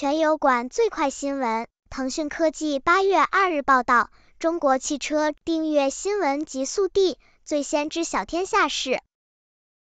全油管最快新闻。腾讯科技八月二日报道：中国汽车订阅新闻极速递，最先知晓天下事。